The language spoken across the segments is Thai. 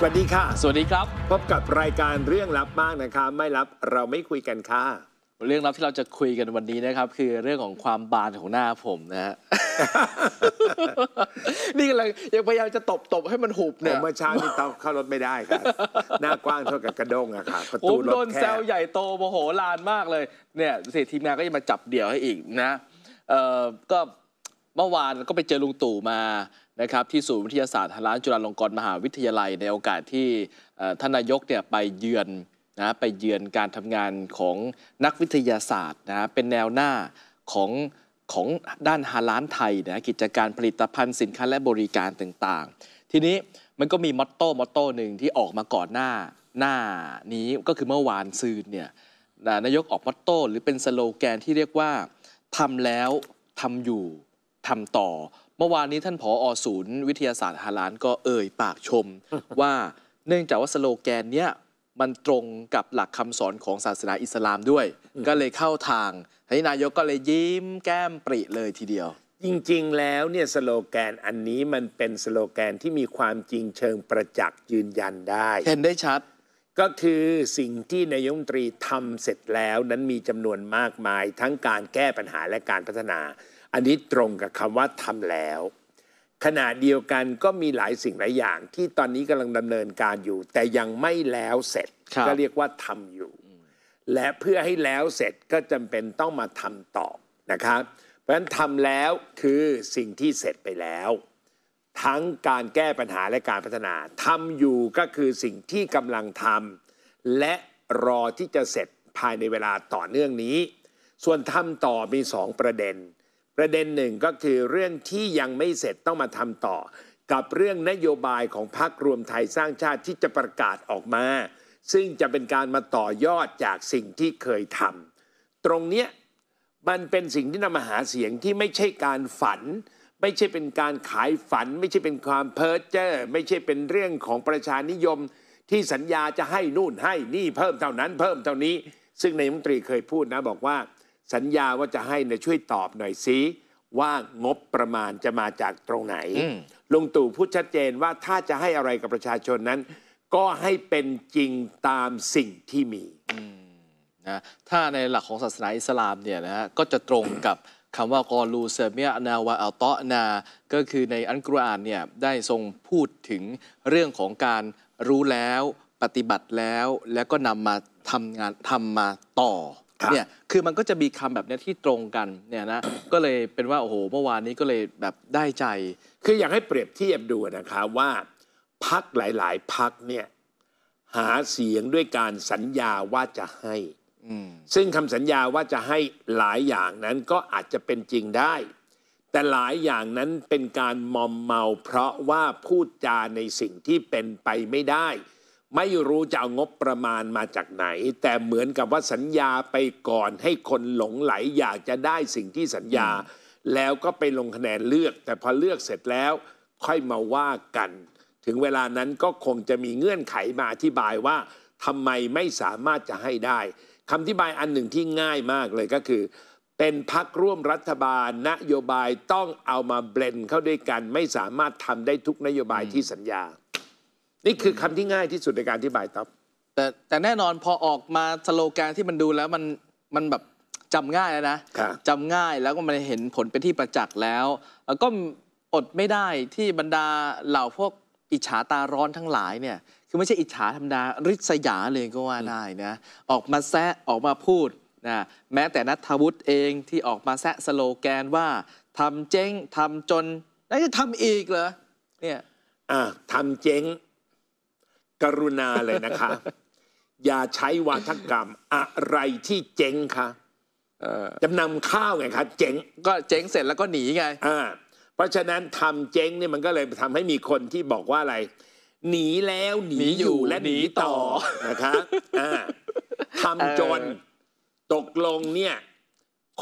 สวัสดีค่ะสวัสดีครับพบกับรายการเรื่องลับมากนะคะ ไม่ลับเราไม่คุยกันค่ะเรื่องลับที่เราจะคุยกันวันนี้นะครับ คือเรื่องของความบานของหน้าผมนะฮะนี่กำลังยังพยายามจะตบตบให้มันหุบเนี่ยเมื่อเช้านี่ต้องเข้ารถไม่ได้ครับ หน้ากว้างเท่ากับกระด้งอะค่ะประตูรถแคบโดนแซวใหญ่โตโมโหลานมากเลยเนี่ยเศรษทีมงานก็ยังมาจับเดี่ยวให้อีกนะเอ่อก็เมื่อวานก็ไปเจอลุงตู่มานะครับที่ศูนย์วิทยาศาสตร์ฮาร้านจุฬาลงกรณ์มหาวิทยาลัยในโอกาสที่ท่านนายกเนี่ยไปเยือนนะไปเยือนการทำงานของนักวิทยาศาสตร์นะเป็นแนวหน้าของของด้านฮาล้านไทยนะกิจการผลิตภัณฑ์สินค้าและบริการต่างๆทีนี้มันก็มีมอตโต้มอตโต้หนึ่งที่ออกมาก่อนหน้าหน้านี้ก็คือเมื่อวานซืนเนี่ยนายกออกมอตโต้หรือเป็นสโลแกนที่เรียกว่าทำแล้วทำอยู่ทำต่อเมื่อวานนี้ท่านผออศูนย์วิทยาศาสตร์ฮาลานก็เอ่ยปากชม ว่าเนื่องจากว่าสโลแกนเนี้ยมันตรงกับหลักคำสอนของศาสนาอิสลามด้วย ก็เลยเข้าทางท่านนายกก็เลยยิ้มแก้มปริเลยทีเดียว จริงๆ แล้วเนี่ยสโลแกนอันนี้มันเป็นสโลแกนที่มีความจริงเชิงประจักษ์ ยืนยันได้ เห็นได้ชัด ก็คือสิ่งที่นายมตรีทำเสร็จแล้วนั้นมีจำนวนมากมายทั้งการแก้ปัญหาและการพัฒนาอันนี้ตรงกับคำว่าทำแล้วขณะเดียวกันก็มีหลายสิ่งหลายอย่าง ที่ตอนนี้กำลังดำเนินการอยู่ แต่ยังไม่แล้วเสร็จก็เรียกว่าทำอยู่ และเพื่อให้แล้วเสร็จก็จำเป็นต้องมาทำต่อนะครับ เพราะฉะนั้นทำแล้วคือสิ่งที่เสร็จไปแล้ว ทั้งการแก้ปัญหาและการพัฒนาทำอยู่ก็คือสิ่งที่กำลังทำและรอที่จะเสร็จภายในเวลาต่อเนื่องนี้ ส่วนทำต่อมีสองประเด็นประเด็นหนึ่งก็คือเรื่องที่ยังไม่เสร็จต้องมาทำต่อ กับเรื่องนโยบายของพรรครวมไทยสร้างชาติที่จะประกาศออกมา ซึ่งจะเป็นการมาต่อยอดจากสิ่งที่เคยทำตรงเนี้มันเป็นสิ่งที่นำมาหาเสียงที่ไม่ใช่การฝัน ไม่ใช่เป็นการขายฝัน ไม่ใช่เป็นความเพ้อเจ้อไม่ใช่เป็นเรื่องของประชานิยม ที่สัญญาจะให้นู่นให้นี่เพิ่มเท่านั้นเพิ่มเท่านี้ ซึ่งนายมนตรีเคยพูดนะบอกว่าสัญญาว่าจะให้เนี่ยช่วยตอบหน่อยซิ ว่างบประมาณจะมาจากตรงไหนลุงตู่พูดชัดเจนว่าถ้าจะให้อะไรกับประชาชนนั้น ก็ให้เป็นจริงตามสิ่งที่มีนะถ้าในหลักของศาสนาอิสลามเนี่ยนะฮะก็จะตรงกับคำว่ากอลูเซเมียนาวาอัลตนา ก็คือในอันกรุอานเนี่ยได้ทรงพูดถึงเรื่องของการรู้แล้วปฏิบัติแล้ว แล้วก็นำมาทำงานทำมาต่อเนี่ย คือมันก็จะมีคำแบบนี้ที่ตรงกันเนี่ยนะ ก็เลยเป็นว่า โอ้โห เมื่อวานนี้ก็เลยแบบได้ใจ คืออยากให้เปรียบเทียบดูนะครับว่าพักหลาย ๆ พักเนี่ยหาเสียงด้วยการสัญญาว่าจะให้ ซึ่งคำสัญญาว่าจะให้หลายอย่างนั้นก็อาจจะเป็นจริงได้ แต่หลายอย่างนั้นเป็นการมอมเมา เพราะว่าพูดจาในสิ่งที่เป็นไปไม่ได้ไม่รู้จะเอางบประมาณมาจากไหน แต่เหมือนกับว่า สัญญาไปก่อนให้คนหลงไหลอยากจะได้สิ่งที่สัญญา แล้วก็ไปลงคะแนนเลือก แต่พอเลือกเสร็จแล้วค่อยมาว่ากัน ถึงเวลานั้นก็คงจะมีเงื่อนไขมาอธิบายว่าทำไมไม่สามารถจะให้ได้คำอธิบายอันหนึ่งที่ง่ายมากเลยก็คือ เป็นพักร่วมรัฐบาลนโยบายต้องเอามาเบลนเข้าด้วยกัน ไม่สามารถทำได้ทุกนโยบายที่สัญญานี่คือคำที่ง่ายที่สุดในการอธิบายครับแต่แต่แน่นอนพอออกมาสโลแกนที่มันดูแล้วมันมันแบบจำง่ายแล้วนะจำง่ายแล้วก็มันเห็นผลเป็นที่ประจักษ์แล้ว ก็อดไม่ได้ที่บรรดาเหล่าพวกอิจฉาตาร้อนทั้งหลายเนี่ย คือไม่ใช่อิจฉาธรรมดาริษยาเลยก็ว่าได้นะออกมาแซะออกมาพูดนะแม้แต่นัทวุฒิเองที่ออกมาแซะสโลแกนว่าทำเจ๊งทำจน แล้วจะทำอีกเหรอเนี่ยอ่าทำเจ๊งกรุณาเลยนะคะอย่าใช้วาทกรรม อะไรที่เจ๊งคะจำนำข้าวไงคะเจ๊งก็เจ๊งเสร็จแล้วก็หนีไงอ่าเพราะฉะนั้นทำเจ๊งเนี่ยมันก็เลยทำให้มีคนที่บอกว่าอะไร หนีแล้วหนีอยู่และหนีต่อนะคะทำจน ตกลงเนี่ย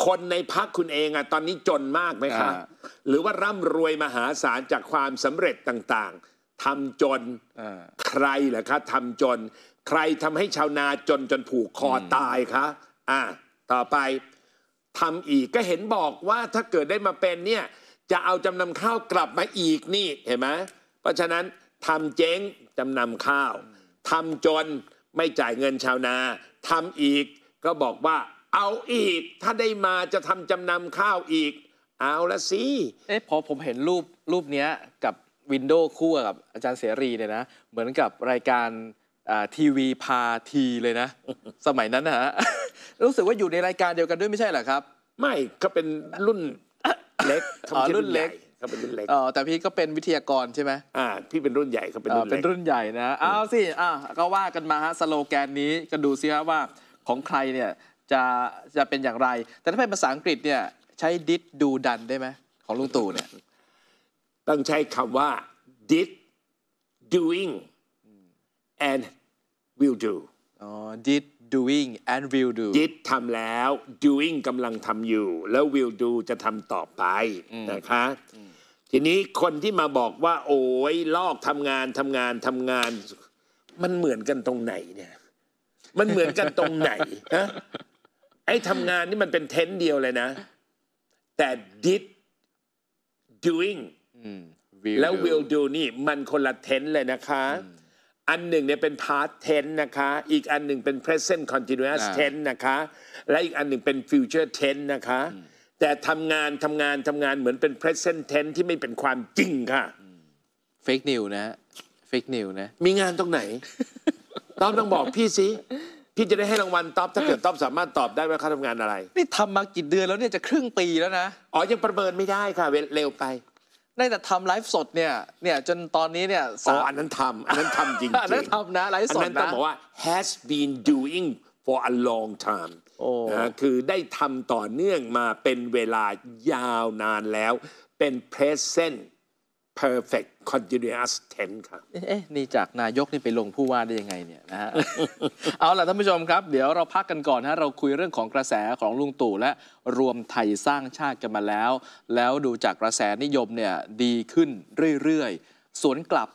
คนในพักคุณเองอ่ะตอนนี้จนมากไหมคะหรือว่าร่ำรวยมหาศาลจากความสำเร็จต่าง ๆทำจนใครเหรอคะทำจน ใครทำให้ชาวนาจนจนผูกคอตายคะอ่ะต่อไปทำอีกก็เห็นบอกว่าถ้าเกิดได้มาเป็นเนี่ยจะเอาจำนำข้าวกลับมาอีกนี่เห็นไหมเพราะฉะนั้นทำเจ๊งจำนำข้าวทำจนไม่จ่ายเงินชาวนาทำอีกก็บอกว่า เอาอีก ถ้าได้มาจะทำจำนำข้าวอีก เอาละสิเอ๊ะพอผมเห็นรูปรูปเนี้ยกับวินโดว์คู่กับอาจารย์เสรีเนี่ยนะเหมือนกับรายการทีวีพาทีเลยนะสมัยนั้นนะฮะรู้สึกว่าอยู่ในรายการเดียวกันด้วยไม่ใช่เหรอครับ ไม่ก็เป็นรุ่นเล็กอ๋อรุ่นเล็กเขาเป็นรุ่นเล็กอ๋อแต่พี่ก็เป็นวิทยากรใช่ไหมอ่าพี่เป็นรุ่นใหญ่เขาเป็นรุ่นเล็กเป็นรุ่นใหญ่นะเอาสิอ่าก็ว่ากันมาฮะสโลแกนนี้ก็ดูซิฮะว่าของใครเนี่ยจะจะเป็นอย่างไรแต่ถ้าเป็นภาษาอังกฤษเนี่ยใช้ดิดดูดันได้ไหมของลุงตู่เนี่ยต้องใช้คำว่า did doing and will do อ๋อ did doing and will do did ทำแล้ว doing กำลังทำอยู่ แล้ว will do จะทำต่อไปนะคะทีนี้คนที่มาบอกว่า โอ้ยลอกทำงานทำงานทำงาน มันเหมือนกันตรงไหนเนี่ยมันเหมือนกันตรงไหนฮะไอ้ทำงานนี่มันเป็นเทนเดียวเลยนะ แต่ did doing แล้ว will do นี่มันคนละ tense เลยนะคะ อันหนึ่งเนี่ยเป็น past tense นะคะ อีกอันหนึ่งเป็น present continuous tense นะคะ และอีกอันหนึ่งเป็น future tense นะคะ แต่ทำงานทำงานทำงานเหมือนเป็น present tense ที่ไม่เป็นความจริงค่ะ fake news นะ fake news นะมีงานตรงไหนต๊อบต้องบอกพี่สิพี่จะได้ให้รางวัลต๊อบถ้าเกิดต๊อบสามารถตอบได้ว่าเขาทำงานอะไรนี่ทำมากี่เดือนแล้วเนี่ยจะครึ่งปีแล้วนะอ๋อยังประเมินไม่ได้ค่ะเวเร็วไปน่าแต่ทำไลฟ์สดเนี่ยเนี่ยจนตอนนี้เนี่ยอ๋ออันนั้นทำอันนั้นทำจริงๆอันนั้นทำนะไลฟ์สดนะอันนั้นต้องบอกว่า has been doing for a long time นะคือได้ทำต่อเนื่องมาเป็นเวลายาวนานแล้วเป็น present perfect continuous tense ครับเอ๊ะนี่จากนายกนี่ไปลงผู้ว่าได้ยังไงเนี่ยนะฮะ เอาล่ะท่านผู้ชมครับเดี๋ยวเราพักกันก่อนฮะเราคุยเรื่องของกระแสของลุงตู่และรวมไทยสร้างชาติกันมาแล้ว แล้วดูจากกระแสนิยมเนี่ย ดีขึ้นเรื่อย ๆสวนกลับ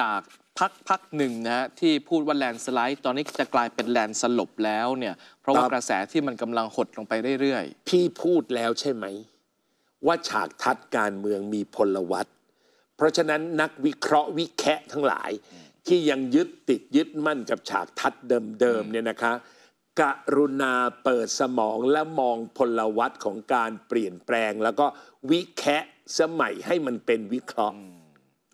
จากพักพักหนึ่งนะฮะที่พูดว่าแลนสไลด์ ตอนนี้จะกลายเป็นแลนสลบแล้วเนี่ย เพราะว่ากระแสที่มันกำลังหดลงไปเรื่อยๆ พี่พูดแล้วใช่ไหมว่าฉากทัดการเมืองมีพลวัตเพราะฉะนั้นนักวิเคราะห์วิแคะทั้งหลาย ที่ยังยึดติดยึดมั่นกับฉากทัดเดิมๆเนี่ยนะคะกรุณาเปิดสมองและมองพลวัตของการเปลี่ยนแปลง แล้วก็วิแคะสมัยให้มันเป็นวิเคราะห์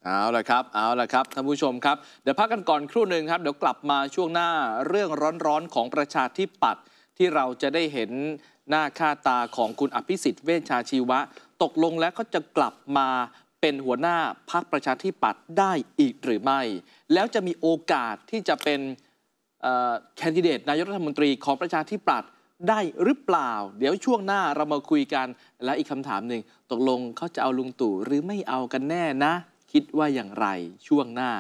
เอาละครับเอาละครับท่านผู้ชมครับเดี๋ยวพักกันก่อนครู่หนึ่งครับ เดี๋ยวกลับมาช่วงหน้าเรื่องร้อนๆ ของประชาธิปัตย์ที่เราจะได้เห็นหน้าค่าตาของคุณอภิสิทธิ์เวชชาชีวะ ตกลงแล้วเขาจะกลับมาเป็นหัวหน้าพรรคประชาธิปัตย์ได้อีกหรือไม่ แล้วจะมีโอกาสที่จะเป็นแคนดิเดตนายกรัฐมนตรี ของประชาธิปัตย์ได้หรือเปล่า เดี๋ยวช่วงหน้าเรามาคุยกันและอีกคำถามหนึ่งตกลงเขาจะเอาลุงตู่หรือไม่เอากันแน่นะ คิดว่าอย่างไรช่วงหน้า